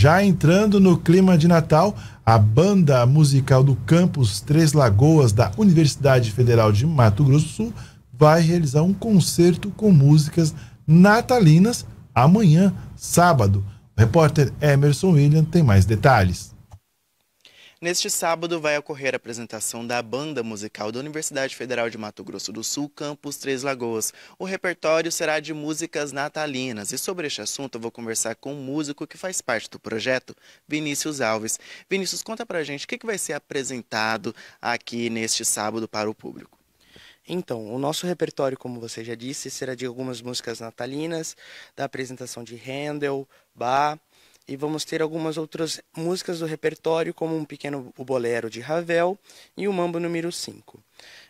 Já entrando no clima de Natal, a banda musical do campus Três Lagoas da Universidade Federal de Mato Grosso do Sul vai realizar um concerto com músicas natalinas amanhã, sábado. O repórter Emerson William tem mais detalhes. Neste sábado vai ocorrer a apresentação da Banda Musical da Universidade Federal de Mato Grosso do Sul, Campus Três Lagoas. O repertório será de músicas natalinas e sobre este assunto eu vou conversar com um músico que faz parte do projeto, Vinícius Alves. Vinícius, conta pra gente o que, que vai ser apresentado aqui neste sábado para o público. Então, o nosso repertório, como você já disse, será de algumas músicas natalinas, da apresentação de Handel, Bach, e vamos ter algumas outras músicas do repertório, como um pequeno o bolero de Ravel e o mambo número 5.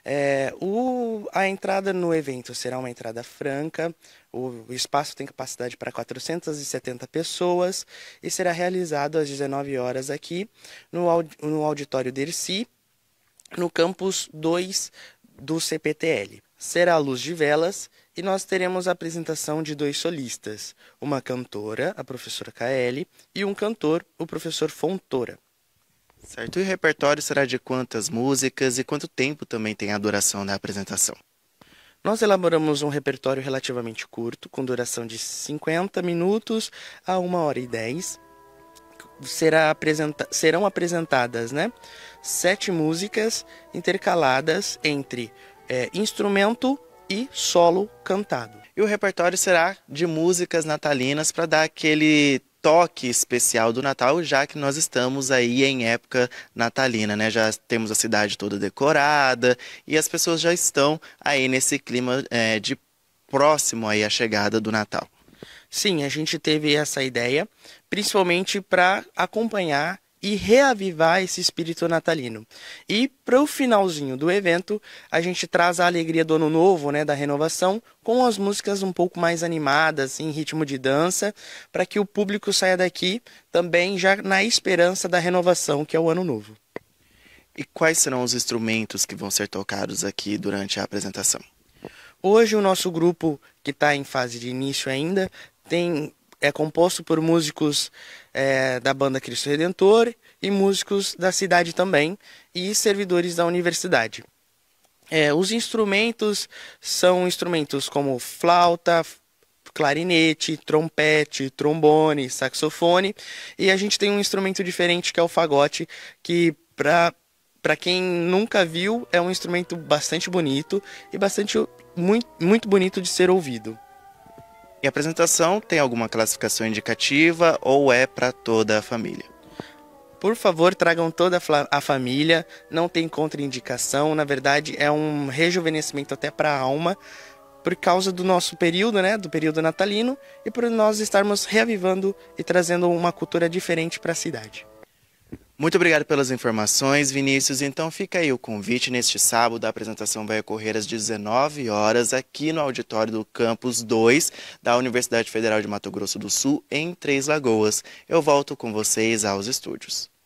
É, o, a entrada no evento será uma entrada franca, o, o espaço tem capacidade para 470 pessoas e será realizado às 19 horas aqui no, no auditório Dercy, no campus 2 do CPTL será a luz de velas e nós teremos a apresentação de dois solistas, uma cantora, a professora KL, e um cantor, o professor Fontoura. Certo, e o repertório será de quantas músicas e quanto tempo também tem a duração da apresentação? Nós elaboramos um repertório relativamente curto, com duração de 50 minutos a 1 hora e 10. Será apresenta serão apresentadas né, sete músicas intercaladas entre é, instrumento e solo cantado. E o repertório será de músicas natalinas para dar aquele toque especial do Natal, já que nós estamos aí em época natalina, né? Já temos a cidade toda decorada e as pessoas já estão aí nesse clima é, de próximo aí à chegada do Natal. Sim, a gente teve essa ideia, principalmente para acompanhar e reavivar esse espírito natalino. E para o finalzinho do evento, a gente traz a alegria do ano novo, né, da renovação, com as músicas um pouco mais animadas, em ritmo de dança, para que o público saia daqui também já na esperança da renovação, que é o ano novo. E quais serão os instrumentos que vão ser tocados aqui durante a apresentação? Hoje o nosso grupo, que está em fase de início ainda, tem é composto por músicos é, da banda Cristo Redentor e músicos da cidade também e servidores da universidade. É, os instrumentos são instrumentos como flauta, clarinete, trompete, trombone, saxofone e a gente tem um instrumento diferente que é o fagote que para para quem nunca viu é um instrumento bastante bonito e bastante muito, muito bonito de ser ouvido. E a apresentação tem alguma classificação indicativa ou é para toda a família? Por favor, tragam toda a família, não tem contraindicação, na verdade é um rejuvenescimento até para a alma, por causa do nosso período, né, do período natalino, e por nós estarmos reavivando e trazendo uma cultura diferente para a cidade. Muito obrigado pelas informações, Vinícius. Então fica aí o convite. Neste sábado, a apresentação vai ocorrer às 19 horas aqui no auditório do Campus 2 da Universidade Federal de Mato Grosso do Sul, em Três Lagoas. Eu volto com vocês aos estúdios.